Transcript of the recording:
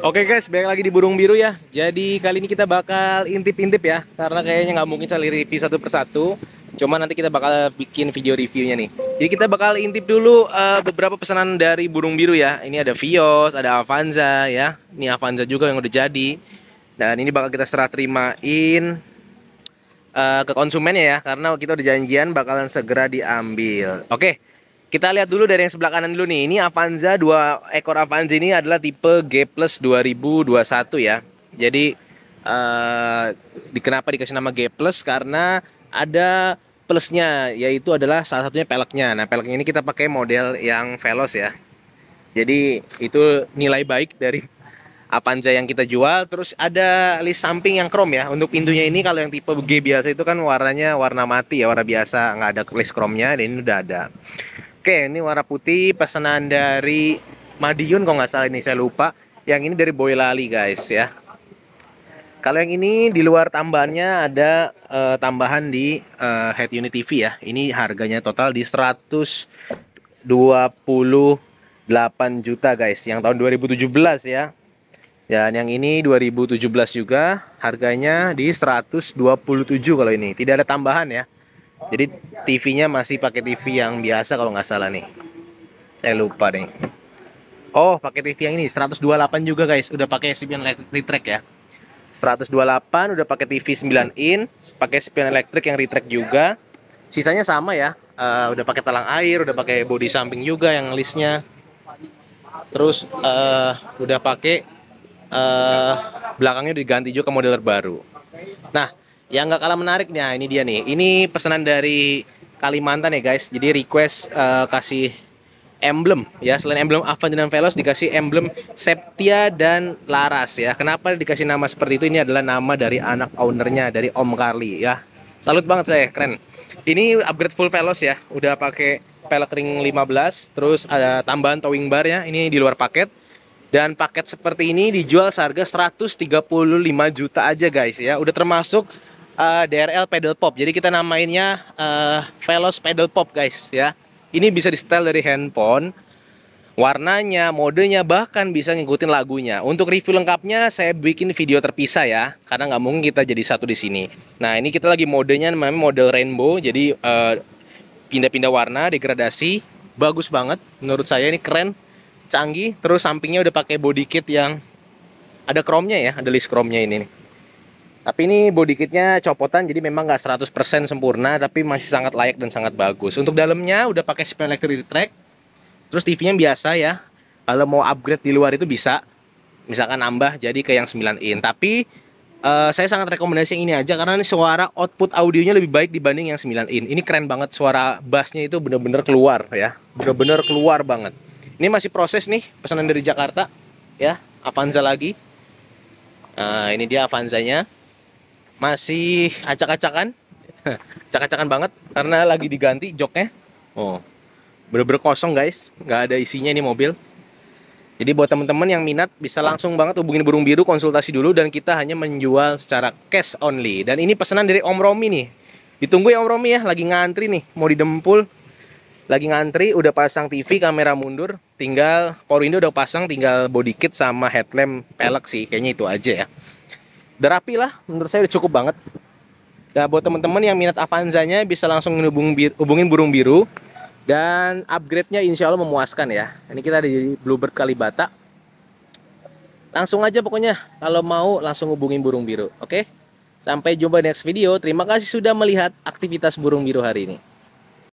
Oke guys, balik lagi di Burung Biru ya. Jadi kali ini kita bakal intip-intip ya, karena kayaknya nggak mungkin saya review satu persatu. Cuma nanti kita bakal bikin video reviewnya nih. Jadi kita bakal intip dulu uh, beberapa pesanan dari Burung Biru ya. Ini ada Vios, ada Avanza ya. Ini Avanza juga yang udah jadi. Dan ini bakal kita serah terimain uh, ke konsumennya ya, karena kita udah janjian bakalan segera diambil. Oke, kita lihat dulu dari yang sebelah kanan dulu nih. Ini Avanza, dua ekor Avanza ini adalah tipe G Plus 2021 ya. Jadi eh, di, kenapa dikasih nama G Plus? Karena ada plusnya, yaitu adalah salah satunya peleknya. Nah peleknya ini kita pakai model yang Velos ya. Jadi itu nilai baik dari Avanza yang kita jual. Terus ada list samping yang chrome ya. Untuk pintunya ini kalau yang tipe G biasa itu kan warnanya warna mati ya, warna biasa nggak ada list chrome-nya. Dan ini udah ada. Oke, ini warna putih pesanan dari Madiun kok nggak salah ini saya lupa. Yang ini dari Boyolali guys ya. Kalau yang ini di luar tambahannya ada uh, tambahan di uh, head unit TV ya. Ini harganya total di 128 juta guys yang tahun 2017 ya. Dan yang ini 2017 juga harganya di 127 kalau ini. Tidak ada tambahan ya. Jadi TV-nya masih pakai TV yang biasa kalau nggak salah nih. Saya lupa nih. Oh, pakai TV yang ini 128 juga guys. Udah pakai spion retract ya. 128 udah pakai TV 9 in, pakai spion elektrik yang retract juga. Sisanya sama ya. Uh, udah pakai talang air, udah pakai body samping juga yang listnya. Terus uh, udah pakai uh, belakangnya diganti juga ke model terbaru. Nah, yang nggak kalah menariknya ah, ini dia nih. Ini pesanan dari Kalimantan ya guys. Jadi request uh, kasih emblem ya selain emblem Avan dan Velos dikasih emblem Septia dan Laras ya kenapa dikasih nama seperti itu ini adalah nama dari anak ownernya dari Om Carly ya salut banget saya keren ini upgrade full Velos ya udah pakai pelek ring 15 terus ada tambahan towing bar ya ini di luar paket dan paket seperti ini dijual seharga 135 juta aja guys ya udah termasuk uh, eh, DRL pedal pop. Jadi kita namainnya uh, Velos pedal pop guys ya. Ini bisa di setel dari handphone. Warnanya, modenya bahkan bisa ngikutin lagunya. Untuk review lengkapnya saya bikin video terpisah ya, karena nggak mungkin kita jadi satu di sini. Nah ini kita lagi modenya namanya model rainbow, jadi eh, pindah-pindah uh, warna, degradasi, bagus banget. Menurut saya ini keren, canggih. Terus sampingnya udah pakai body kit yang ada chrome-nya ya, ada list chrome-nya ini. Nih. Tapi ini body kitnya copotan jadi memang nggak 100% sempurna tapi masih sangat layak dan sangat bagus. Untuk dalamnya udah pakai spare electric track. Terus TV-nya biasa ya. Kalau mau upgrade di luar itu bisa. Misalkan nambah jadi ke yang 9 in. Tapi uh, saya sangat rekomendasi yang ini aja karena ini suara output audionya lebih baik dibanding yang 9 in. Ini keren banget suara bassnya itu bener-bener keluar ya. Bener-bener keluar banget. Ini masih proses nih pesanan dari Jakarta ya. Avanza lagi. Nah, ini dia Avanzanya masih acak-acakan acak-acakan banget karena lagi diganti joknya oh bener-bener kosong guys nggak ada isinya ini mobil jadi buat teman-teman yang minat bisa langsung banget hubungin burung biru konsultasi dulu dan kita hanya menjual secara cash only dan ini pesanan dari Om Romi nih ditunggu ya Om Romi ya lagi ngantri nih mau didempul lagi ngantri udah pasang TV kamera mundur tinggal window udah pasang tinggal body kit sama headlamp pelek sih kayaknya itu aja ya udah rapi lah menurut saya udah cukup banget nah buat teman-teman yang minat Avanzanya bisa langsung hubung bir, hubungin burung biru dan upgrade-nya insya Allah memuaskan ya ini kita ada di Bluebird Kalibata langsung aja pokoknya kalau mau langsung hubungin burung biru oke okay? sampai jumpa di next video terima kasih sudah melihat aktivitas burung biru hari ini